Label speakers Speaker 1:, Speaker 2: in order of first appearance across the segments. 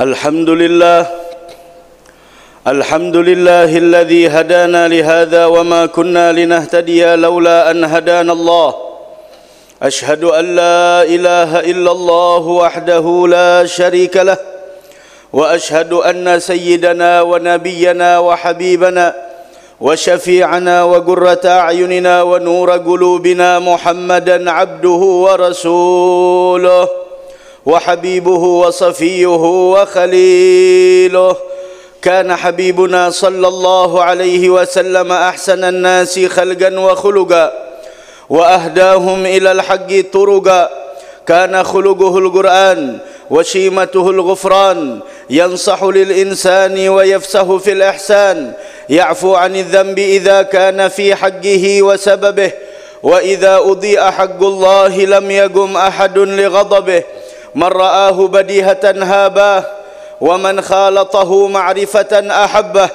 Speaker 1: الحمد لله الحمد لله الذي هدانا لهذا وما كنا لنهتدي لولا أن هدانا الله أشهد أن لا إله إلا الله وحده لا شريك له وأشهد أن سيدنا ونبينا وحبيبنا وشفيعنا وقرة أعيننا ونور قلوبنا محمدا عبده ورسوله وحبيبه وصفيه وخليله كان حبيبنا صلى الله عليه وسلم احسن الناس خلقا وخلقا واهداهم الى الحق طرقا كان خلقه القران وشيمته الغفران ينصح للانسان ويفسه في الاحسان يعفو عن الذنب اذا كان في حقه وسببه واذا اضيء حق الله لم يقم احد لغضبه من رآه بديهة هاباه ومن خالطه معرفة أحبه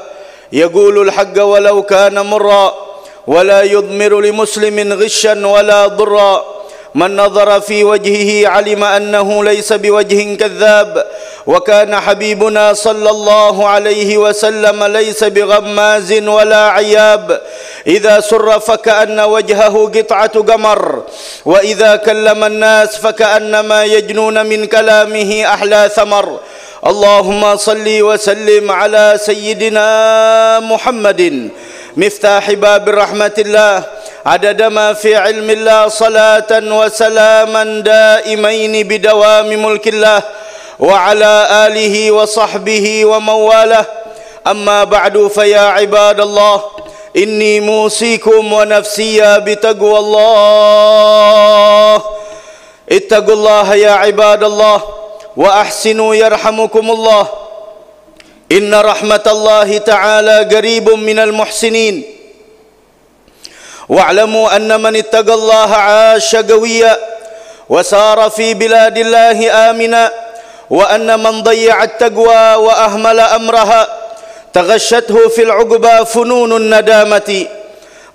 Speaker 1: يقول الحق ولو كان مرا ولا يضمر لمسلم غشا ولا ضرا من نظر في وجهه علم أنه ليس بوجه كذاب وكان حبيبنا صلى الله عليه وسلم ليس بغماز ولا عياب إذا سر فكأن وجهه قطعة قمر وإذا كلم الناس فكأنما يجنون من كلامه أحلى ثمر اللهم صل وسلم على سيدنا محمد مفتاح باب رحمة الله عدد ما في علم الله صلاة وسلاما دائمين بدوام ملك الله وعلى آله وصحبه ومواله أما بعد فيا عباد الله إني موصيكم ونفسي بتقوى الله اتقوا الله يا عباد الله وأحسنوا يرحمكم الله إن رحمة الله تعالى قريب من المحسنين واعلموا ان من اتقى الله عاش قويا وسار في بلاد الله امنا وان من ضيع التقوى واهمل امرها تغشته في العقبى فنون الندامه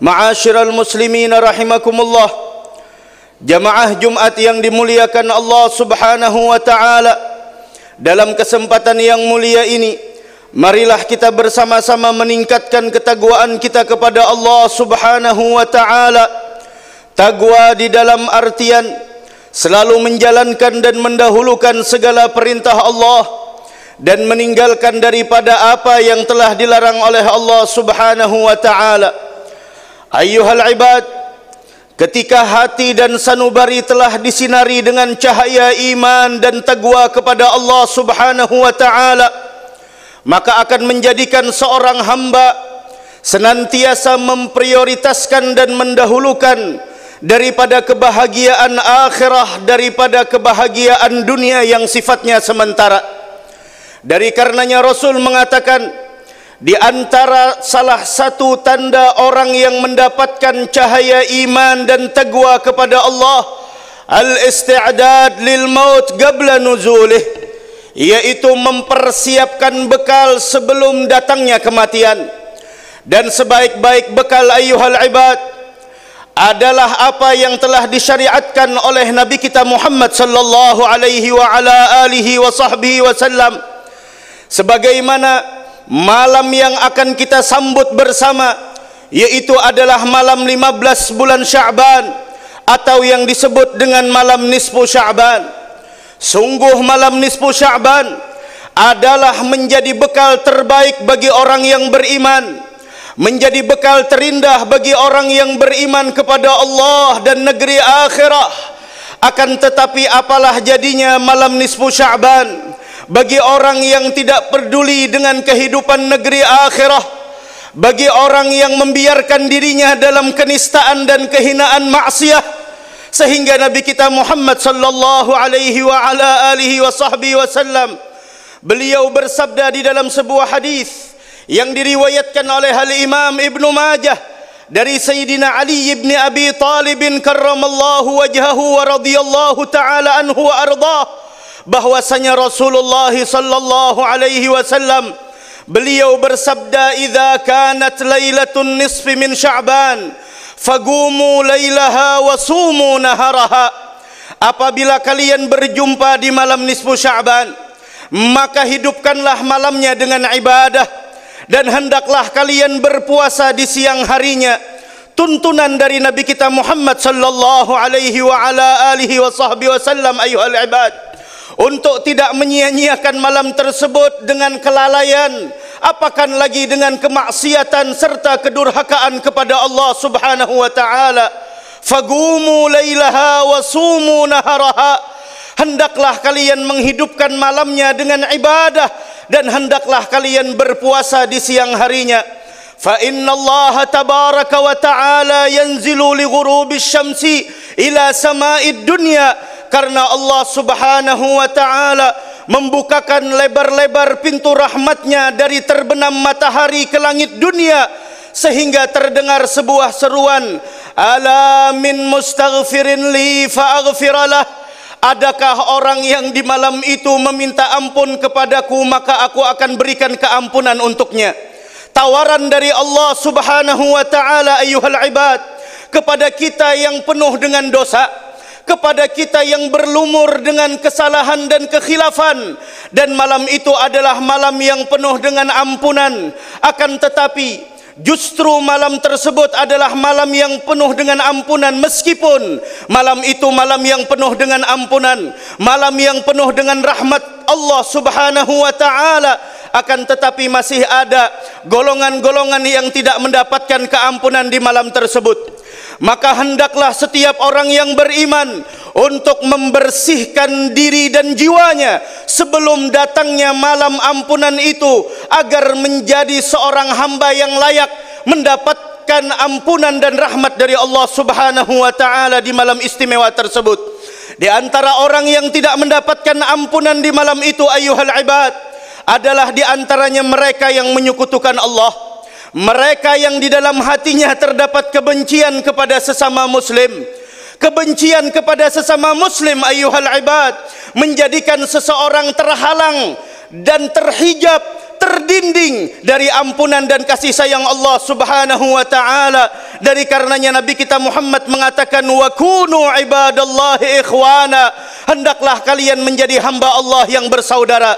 Speaker 1: معاشر المسلمين رحمكم الله جمعه جمعه yang dimuliakan Allah Subhanahu wa taala dalam kesempatan yang mulia ini Marilah kita bersama-sama meningkatkan ketaguan kita kepada Allah Subhanahu wa taala. Taqwa di dalam artian selalu menjalankan dan mendahulukan segala perintah Allah dan meninggalkan daripada apa yang telah dilarang oleh Allah Subhanahu wa taala. Ayuhal ibad, ketika hati dan sanubari telah disinari dengan cahaya iman dan taqwa kepada Allah Subhanahu wa taala, maka akan menjadikan seorang hamba senantiasa memprioritaskan dan mendahulukan daripada kebahagiaan akhirah daripada kebahagiaan dunia yang sifatnya sementara dari karenanya Rasul mengatakan di antara salah satu tanda orang yang mendapatkan cahaya iman dan taqwa kepada Allah al-isti'dad lil maut qabla Nuzulih yaitu mempersiapkan bekal sebelum datangnya kematian dan sebaik-baik bekal ayuhal ibad adalah apa yang telah disyariatkan oleh nabi kita Muhammad sallallahu alaihi wa ala alihi wa sahbihi wasallam sebagaimana malam yang akan kita sambut bersama yaitu adalah malam 15 bulan Sya'ban atau yang disebut dengan malam nisfu Sya'ban Sungguh malam nisfu Sya'ban adalah menjadi bekal terbaik bagi orang yang beriman, menjadi bekal terindah bagi orang yang beriman kepada Allah dan negeri akhirah. Akan tetapi apalah jadinya malam nisfu Sya'ban bagi orang yang tidak peduli dengan kehidupan negeri akhirah? Bagi orang yang membiarkan dirinya dalam kenistaan dan kehinaan maksiat, sehingga Nabi kita Muhammad sallallahu alaihi wa ala alihi wa sahbihi wasallam beliau bersabda di dalam sebuah hadis yang diriwayatkan oleh Al Imam Ibnu Majah dari Sayyidina Ali ibn Abi Talib bin karramallahu wajhahu wa radhiyallahu taala anhu wa ardhah bahwasanya Rasulullah sallallahu alaihi wasallam beliau bersabda idza kanat lailatul nisfi min sya'ban fagumu lailaha wa sumu naharaha apabila kalian berjumpa di malam nisfu sya'ban maka hidupkanlah malamnya dengan ibadah dan hendaklah kalian berpuasa di siang harinya tuntunan dari nabi kita Muhammad sallallahu alaihi wa ala alihi wa sahbihi wasallam ayuhal ibad untuk tidak menyia-nyiakan malam tersebut dengan kelalaian apakan lagi dengan kemaksiatan serta kedurhakaan kepada Allah Subhanahu wa taala fagumu lailaha wa sumu naharaha hendaklah kalian menghidupkan malamnya dengan ibadah dan hendaklah kalian berpuasa di siang harinya fa inna tabaraka wa taala yanzilu li ghurubi syamsi ila sama'id dunya karena Allah Subhanahu wa taala membukakan lebar-lebar pintu rahmatnya dari terbenam matahari ke langit dunia sehingga terdengar sebuah seruan Alamin min mustaghfirin li fa'aghfiralah Adakah orang yang di malam itu meminta ampun kepadaku maka aku akan berikan keampunan untuknya tawaran dari Allah Subhanahu wa taala ayyuhal ibad kepada kita yang penuh dengan dosa kepada kita yang berlumur dengan kesalahan dan kekhilafan dan malam itu adalah malam yang penuh dengan ampunan akan tetapi Justru malam tersebut adalah malam yang penuh dengan ampunan meskipun malam itu malam yang penuh dengan ampunan, malam yang penuh dengan rahmat Allah Subhanahu wa taala akan tetapi masih ada golongan-golongan yang tidak mendapatkan keampunan di malam tersebut maka hendaklah setiap orang yang beriman untuk membersihkan diri dan jiwanya sebelum datangnya malam ampunan itu agar menjadi seorang hamba yang layak mendapatkan ampunan dan rahmat dari Allah Subhanahu wa taala di malam istimewa tersebut di antara orang yang tidak mendapatkan ampunan di malam itu ayuhal ibad adalah di antaranya mereka yang menyekutukan Allah mereka yang di dalam hatinya terdapat kebencian kepada sesama muslim kebencian kepada sesama muslim ayyuhal ibad menjadikan seseorang terhalang dan terhijab terdinding dari ampunan dan kasih sayang Allah Subhanahu wa taala dari karenanya nabi kita Muhammad mengatakan wa kunu ibadallahi ikhwana hendaklah kalian menjadi hamba Allah yang bersaudara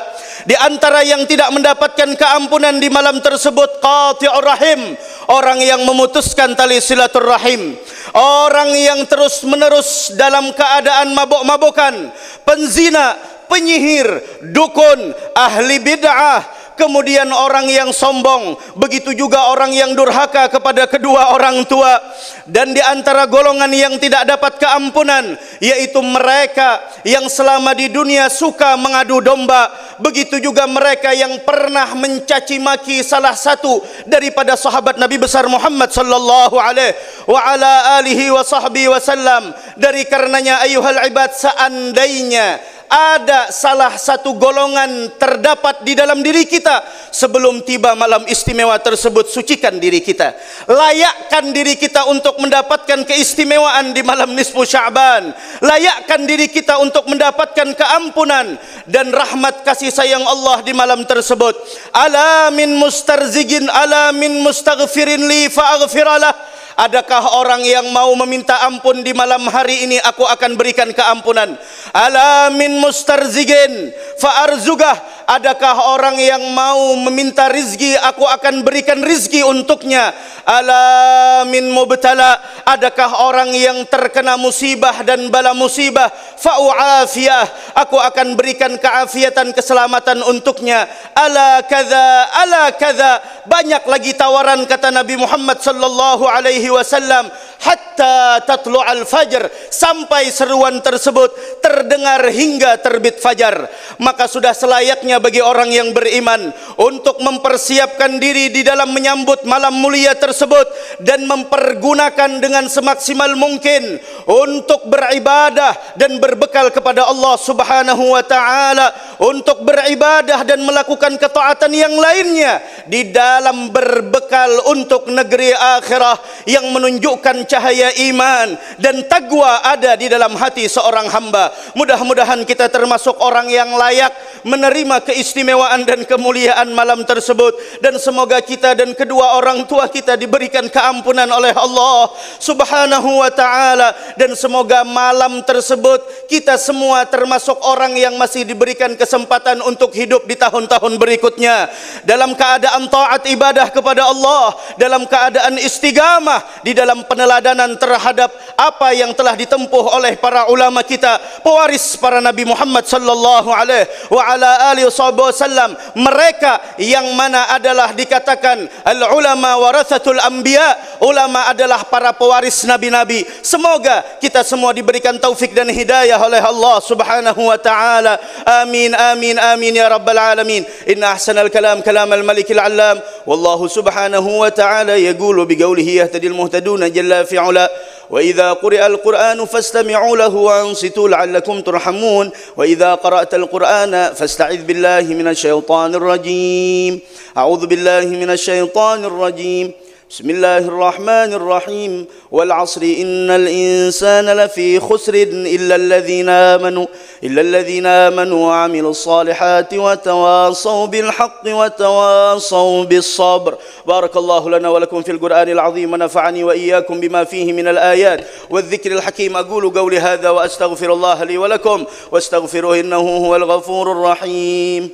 Speaker 1: di antara yang tidak mendapatkan keampunan di malam tersebut qati'ur rahim, orang yang memutuskan tali silaturrahim, orang yang terus-menerus dalam keadaan mabuk-mabukan, penzina, penyihir, dukun, ahli bid'ah, kemudian orang yang sombong, begitu juga orang yang durhaka kepada kedua orang tua dan di antara golongan yang tidak dapat keampunan yaitu mereka yang selama di dunia suka mengadu domba, begitu juga mereka yang pernah mencaci maki salah satu daripada sahabat Nabi besar Muhammad sallallahu alaihi wa ala alihi wa sahbihi wasallam. Dari karenanya ayuhal ibad seandainya ada salah satu golongan terdapat di dalam diri kita sebelum tiba malam istimewa tersebut sucikan diri kita layakkan diri kita untuk mendapatkan keistimewaan di malam nisfu sya'ban layakkan diri kita untuk mendapatkan keampunan dan rahmat kasih sayang Allah di malam tersebut ala min mustarzigin ala min mustaghfirin li fa'aghfiralah adakah orang yang mau meminta ampun di malam hari ini aku akan berikan keampunan Alamin Mustarzigen mustarzigin fa arzugah adakah orang yang mau meminta rizki aku akan berikan rizki untuknya Alamin min mubtala adakah orang yang terkena musibah dan bala musibah fa'u'afiyah aku akan berikan keafiatan keselamatan untuknya ala kaza ala kaza banyak lagi tawaran kata Nabi Muhammad sallallahu alaihi wasallam hatta tatlu al fajar sampai seruan tersebut terdengar hingga terbit fajar maka sudah selayaknya bagi orang yang beriman untuk mempersiapkan diri di dalam menyambut malam mulia tersebut dan mempergunakan dengan semaksimal mungkin untuk beribadah dan berbekal kepada Allah Subhanahu wa taala untuk beribadah dan melakukan ketaatan yang lainnya di dalam berbekal untuk negeri akhirah yang menunjukkan cahaya iman dan takwa ada di dalam hati seorang hamba mudah-mudahan kita termasuk orang yang layak menerima keistimewaan dan kemuliaan malam tersebut dan semoga kita dan kedua orang tua kita diberikan keampunan oleh Allah Subhanahu wa taala dan semoga malam tersebut kita semua termasuk orang yang masih diberikan kesempatan untuk hidup di tahun-tahun berikutnya dalam keadaan taat ibadah kepada Allah dalam keadaan istigamah di dalam peneladanan terhadap apa yang telah ditempuh oleh para ulama kita pewaris para Nabi Muhammad sallallahu alaihi wa ala alihi SAW mereka yang mana adalah dikatakan al-ulama warathatul anbiya ulama adalah para pewaris nabi-nabi semoga kita semua diberikan taufik dan hidayah oleh Allah subhanahu wa ta'ala amin amin amin ya rabbal alamin inna ahsanal kalam kalam al-malikil al alam والله سبحانه وتعالى يقول بقوله يهتدي المهتدون جل في علا وإذا قرئ القرآن فاستمعوا له وأنصتوا لعلكم ترحمون وإذا قرأت القرآن فاستعذ بالله من الشيطان الرجيم أعوذ بالله من الشيطان الرجيم بسم الله الرحمن الرحيم والعصر إن الإنسان لفي خسر إلا الذين آمنوا إلا الذين آمنوا وعملوا الصالحات وتواصوا بالحق وتواصوا بالصبر بارك الله لنا ولكم في القرآن العظيم ونفعني وإياكم بما فيه من الآيات والذكر الحكيم أقول قولي هذا وأستغفر الله لي ولكم واستغفروه إنه هو الغفور الرحيم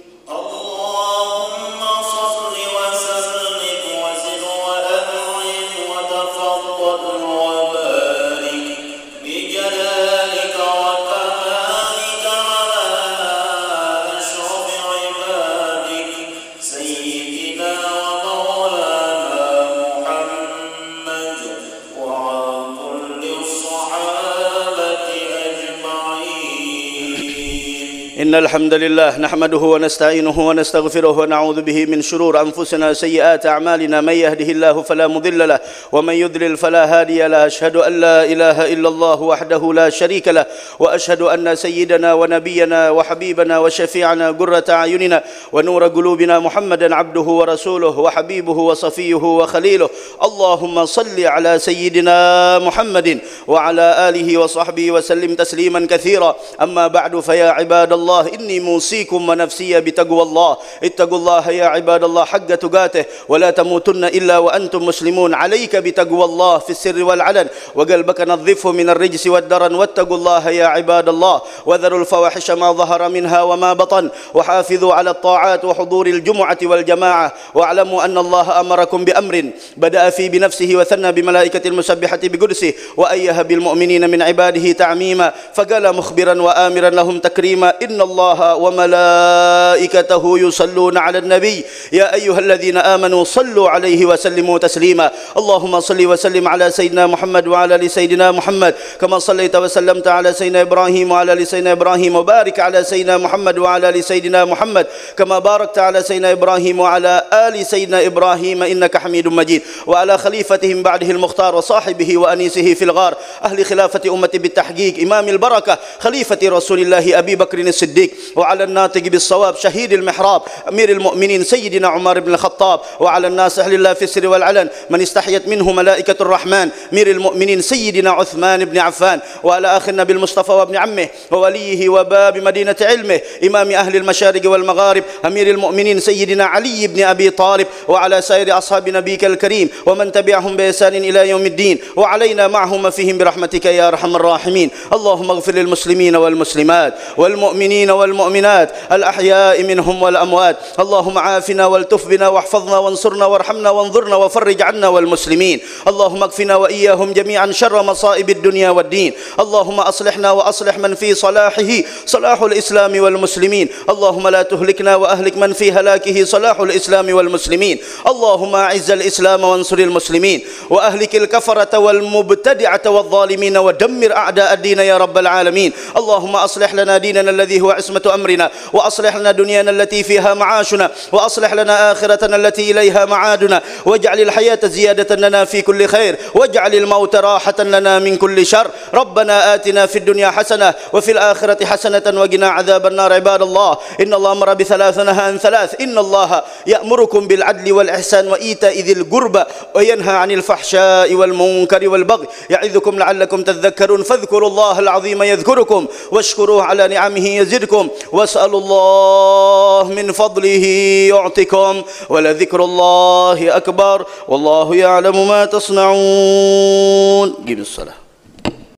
Speaker 1: إن الحمد لله نحمده ونستعينه ونستغفره ونعوذ به من شرور أنفسنا سيئات أعمالنا من يهده الله فلا مضل له ومن يضلل فلا هادي له أشهد أن لا إله إلا الله وحده لا شريك له وأشهد أن سيدنا ونبينا وحبيبنا وشفيعنا قرة أعيننا ونور قلوبنا محمدا عبده ورسوله وحبيبه وصفيه وخليله اللهم صل على سيدنا محمد وعلى آله وصحبه وسلم تسليما كثيرا أما بعد فيا عباد الله الله إني موصيكم ونفسي بتقوى الله اتقوا الله يا عباد الله حق تقاته ولا تموتن إلا وأنتم مسلمون عليك بتقوى الله في السر والعلن وقلبك نظفه من الرجس والدرن واتقوا الله يا عباد الله وذروا الفواحش ما ظهر منها وما بطن وحافظوا على الطاعات وحضور الجمعة والجماعة واعلموا أن الله أمركم بأمر بدأ في بنفسه وثنى بملائكة المسبحة بقدسه وأيها بالمؤمنين من عباده تعميما فقال مخبرا وآمرا لهم تكريما إن إن الله وملائكته يصلون على النبي يا أيها الذين آمنوا صلوا عليه وسلموا تسليما اللهم صل وسلم على سيدنا محمد وعلى ال سيدنا محمد كما صليت وسلمت على سيدنا إبراهيم وعلى ال سيدنا إبراهيم وبارك على سيدنا محمد وعلى ال سيدنا محمد كما باركت على سيدنا إبراهيم وعلى آل سيدنا إبراهيم إنك حميد مجيد وعلى خليفتهم بعده المختار وصاحبه وأنيسه في الغار أهل خلافة أمة بالتحقيق إمام البركة خليفة رسول الله أبي بكر الصديق الصديق وعلى الناطق بالصواب شهيد المحراب أمير المؤمنين سيدنا عمر بن الخطاب وعلى الناس أهل الله في السر والعلن من استحيت منه ملائكة الرحمن أمير المؤمنين سيدنا عثمان بن عفان وعلى آخر النبي المصطفى وابن عمه ووليه وباب مدينة علمه إمام أهل المشارق والمغارب أمير المؤمنين سيدنا علي بن أبي طالب وعلى سائر أصحاب نبيك الكريم ومن تبعهم بإحسان إلى يوم الدين وعلينا معهم فيهم برحمتك يا أرحم الراحمين اللهم اغفر للمسلمين والمسلمات والمؤمنين والمؤمنين والمؤمنات الأحياء منهم والأموات اللهم عافنا والتف بنا واحفظنا وانصرنا وارحمنا وانظرنا وفرج عنا والمسلمين اللهم اكفنا وإياهم جميعا شر مصائب الدنيا والدين اللهم أصلحنا وأصلح من في صلاحه صلاح الإسلام والمسلمين اللهم لا تهلكنا وأهلك من في هلاكه صلاح الإسلام والمسلمين اللهم أعز الإسلام وانصر المسلمين وأهلك الكفرة والمبتدعة والظالمين ودمر أعداء الدين يا رب العالمين اللهم أصلح لنا ديننا الذي هو وعصمة أمرنا وأصلح لنا دنيانا التي فيها معاشنا وأصلح لنا آخرتنا التي إليها معادنا واجعل الحياة زيادة لنا في كل خير واجعل الموت راحة لنا من كل شر ربنا آتنا في الدنيا حسنة وفي الآخرة حسنة وقنا عذاب النار عباد الله إن الله أمر بثلاث نهى عن ثلاث إن الله يأمركم بالعدل والإحسان وإيتاء ذي القربى وينهى عن الفحشاء والمنكر والبغي يعظكم لعلكم تذكرون فاذكروا الله العظيم يذكركم واشكروه على نعمه يزيد يزدكم واسألوا الله من فضله يعطكم ولذكر الله أكبر والله يعلم ما تصنعون قيم الصلاة